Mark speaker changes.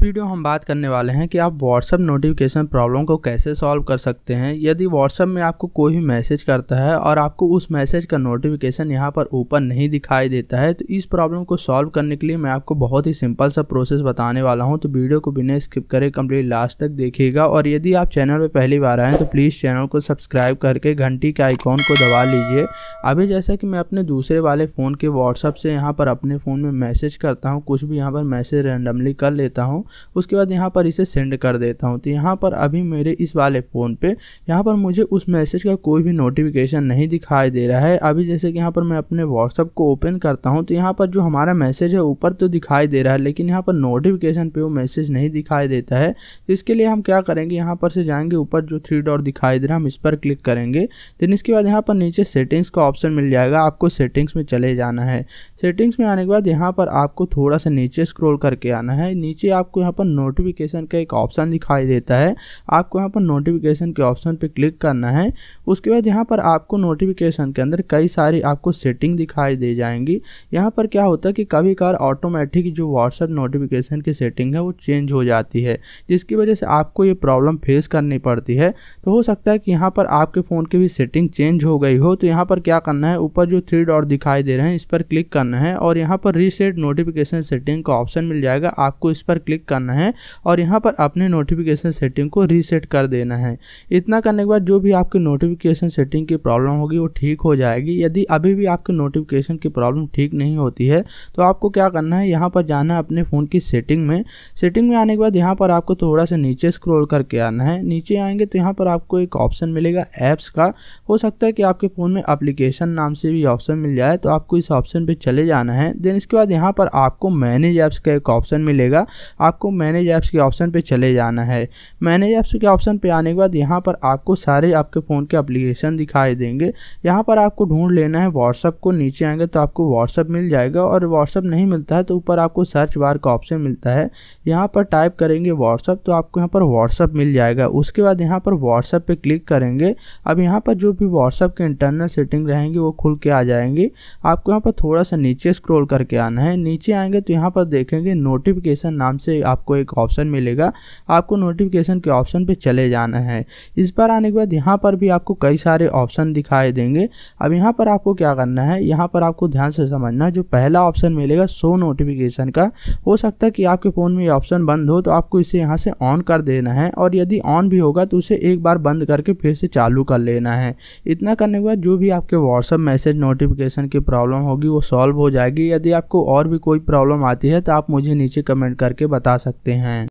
Speaker 1: Video हम बात करने वाले हैं कि आप व्हाट्सअप नोटिफिकेशन प्रॉब्लम को कैसे सॉल्व कर सकते हैं यदि व्हाट्सअप में आपको कोई भी मैसेज करता है और आपको उस मैसेज का नोटिफिकेशन यहाँ पर ऊपर नहीं दिखाई देता है तो इस प्रॉब्लम को सॉल्व करने के लिए मैं आपको बहुत ही सिंपल सा प्रोसेस बताने वाला हूँ तो वीडियो को बिना स्किप करे कम्प्लीट लास्ट तक देखिएगा और यदि आप चैनल पर पहली बार आएँ तो प्लीज़ चैनल को सब्सक्राइब करके घंटी के आइकॉन को दबा लीजिए अभी जैसा कि मैं अपने दूसरे वाले फ़ोन के व्हाट्सअप से यहाँ पर अपने फ़ोन में मैसेज करता हूँ कुछ भी यहाँ पर मैसेज रैंडमली कर लेता हूँ उसके बाद यहाँ पर इसे सेंड कर देता हूँ तो यहाँ पर अभी मेरे इस वाले फ़ोन पे यहाँ पर मुझे उस मैसेज का कोई भी नोटिफिकेशन नहीं दिखाई दे रहा है अभी जैसे कि यहाँ पर मैं अपने व्हाट्सअप को ओपन करता हूँ तो यहाँ पर जो हमारा मैसेज है ऊपर तो दिखाई दे रहा है लेकिन यहाँ पर नोटिफिकेशन पर वो मैसेज नहीं दिखाई देता है तो इसके लिए हम क्या करेंगे यहाँ पर से जाएंगे ऊपर जो थ्री डॉट दिखाई दे रहा है हम इस पर क्लिक करेंगे देन इसके बाद यहाँ पर नीचे सेटिंग्स का ऑप्शन मिल जाएगा आपको सेटिंग्स में चले जाना है सेटिंग्स में आने के बाद यहाँ पर आपको थोड़ा सा नीचे स्क्रोल करके आना है नीचे आपको यहाँ पर नोटिफिकेशन का एक ऑप्शन दिखाई देता है आपको यहाँ पर नोटिफिकेशन के ऑप्शन पर क्लिक करना है उसके बाद यहाँ पर आपको नोटिफिकेशन के अंदर कई सारी आपको सेटिंग दिखाई दे जाएंगी यहाँ पर क्या होता है कि कभी कभार ऑटोमेटिक जो व्हाट्सएप नोटिफिकेशन की सेटिंग है वो चेंज हो जाती है जिसकी वजह से आपको ये प्रॉब्लम फेस करनी पड़ती है तो हो सकता है कि यहाँ पर आपके फ़ोन की भी सेटिंग चेंज हो गई हो तो यहाँ पर क्या करना है ऊपर जो थ्री डॉट दिखाई दे रहे हैं इस पर क्लिक करना है और यहाँ पर रीसेट नोटिफिकेशन सेटिंग का ऑप्शन मिल जाएगा आपको इस पर क्लिक करना है और यहाँ पर अपने नोटिफिकेशन सेटिंग को रीसेट कर देना है इतना करने के बाद जो भी आपकी नोटिफिकेशन सेटिंग की प्रॉब्लम होगी वो ठीक हो जाएगी यदि अभी भी आपके नोटिफिकेशन की प्रॉब्लम ठीक नहीं होती है तो आपको क्या करना है यहाँ पर जाना है अपने फ़ोन की सेटिंग में सेटिंग में आने के बाद यहाँ पर आपको थोड़ा सा नीचे स्क्रोल करके आना है नीचे आएंगे तो यहाँ पर आपको एक ऑप्शन मिलेगा ऐप्स का हो सकता है कि आपके फ़ोन में अप्लीकेशन नाम से भी ऑप्शन मिल जाए तो आपको इस ऑप्शन पर चले जाना है देन इसके बाद यहाँ पर आपको मैनेज ऐप्स का एक ऑप्शन मिलेगा आप आपको मैनेज ऐप्स के ऑप्शन पे चले जाना है मैनेज ऐप्स के ऑप्शन पे आने के बाद यहाँ पर आपको सारे आपके फ़ोन के अप्लीकेशन दिखाई देंगे यहाँ पर आपको ढूंढ लेना है व्हाट्सअप को नीचे आएंगे तो आपको व्हाट्सअप मिल जाएगा और व्हाट्सअप नहीं मिलता है तो ऊपर आपको सर्च बार का ऑप्शन मिलता है यहाँ पर टाइप करेंगे व्हाट्सअप तो आपको यहाँ पर व्हाट्सअप मिल जाएगा उसके बाद यहाँ पर व्हाट्सअप पर क्लिक करेंगे अब यहाँ पर जो भी व्हाट्सअप के इंटरनल सेटिंग रहेंगे वो खुल के आ जाएंगे आपको यहाँ पर थोड़ा सा नीचे स्क्रोल करके आना है नीचे आएंगे तो यहाँ पर देखेंगे नोटिफिकेशन नाम से आपको एक ऑप्शन मिलेगा आपको नोटिफिकेशन के ऑप्शन पर चले जाना है इस पर आने के बाद यहाँ पर भी आपको कई सारे ऑप्शन दिखाई देंगे अब यहाँ पर आपको क्या करना है यहाँ पर आपको ध्यान से समझना जो पहला ऑप्शन मिलेगा शो नोटिफिकेशन का हो सकता है कि आपके फ़ोन में ये ऑप्शन बंद हो तो आपको इसे यहाँ से ऑन कर देना है और यदि ऑन भी होगा तो उसे एक बार बंद करके फिर से चालू कर लेना है इतना करने के बाद जो भी आपके व्हाट्सअप मैसेज नोटिफिकेशन की प्रॉब्लम होगी वो सॉल्व हो जाएगी यदि आपको और भी कोई प्रॉब्लम आती है तो आप मुझे नीचे कमेंट करके बता सकते हैं।